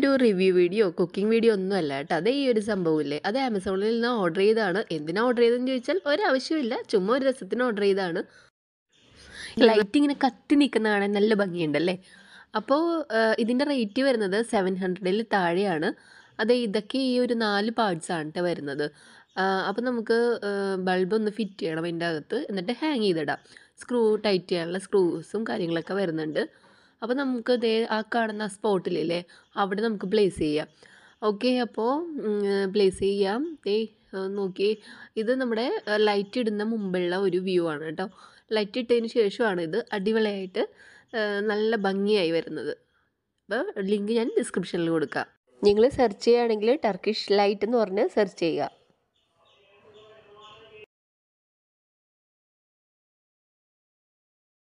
ഒരു review video cooking video ഒന്നും അല്ല കേട്ടോ അതേ ഈ ഒരു സംഭവമില്ലേ അത് ആമസോണിൽ നിന്ന് ഓർഡർ ചെയ്താണ് എന്തിനാ ഓർഡർ ചെയ്തെന്ന് ചോദിച്ചാൽ ഒരാവശ്യമില്ല ചുമ്മാ ഒരു രസത്തിന് ഓർഡർ ചെയ്താണ് ലൈറ്റ് ഇങ്ങനെ കത്തി നിൽക്കുന്ന കാണാൻ നല്ല ഭംഗിയുണ്ടല്ലേ അപ്പോൾ ഇതിൻ്റെ റേറ്റ് വരുന്നത് സെവൻ ഹൺഡ്രഡിൽ താഴെയാണ് അത് ഇതൊക്കെ ഈ ഒരു നാല് പാർട്സ് ആണ് കേട്ടോ വരുന്നത് അപ്പോൾ നമുക്ക് ബൾബ് ഒന്ന് ഫിറ്റ് ചെയ്യണം അതിൻ്റെ അകത്ത് എന്നിട്ട് ഹാങ് ചെയ്തിടാം സ്ക്രൂ ടൈറ്റ് ചെയ്യാനുള്ള സ്ക്രൂസും കാര്യങ്ങളൊക്കെ വരുന്നുണ്ട് അപ്പോൾ നമുക്ക് ദേ ആ കാണുന്ന സ്പോട്ടിലില്ലേ അവിടെ നമുക്ക് പ്ലേസ് ചെയ്യാം ഓക്കെ അപ്പോൾ പ്ലേസ് ചെയ്യാം ദേ നോക്കി ഇത് നമ്മുടെ ലൈറ്റ് ഇടുന്ന മുമ്പുള്ള ഒരു വ്യൂ ആണ് കേട്ടോ ലൈറ്റ് ഇട്ടതിന് ശേഷമാണ് ഇത് അടിപൊളിയായിട്ട് നല്ല ഭംഗിയായി വരുന്നത് അപ്പോൾ ലിങ്ക് ഞാൻ ഡിസ്ക്രിപ്ഷനിൽ കൊടുക്കാം നിങ്ങൾ സെർച്ച് ചെയ്യുകയാണെങ്കിൽ ടർക്കിഷ് ലൈറ്റ് എന്ന് പറഞ്ഞ് സെർച്ച് ചെയ്യുക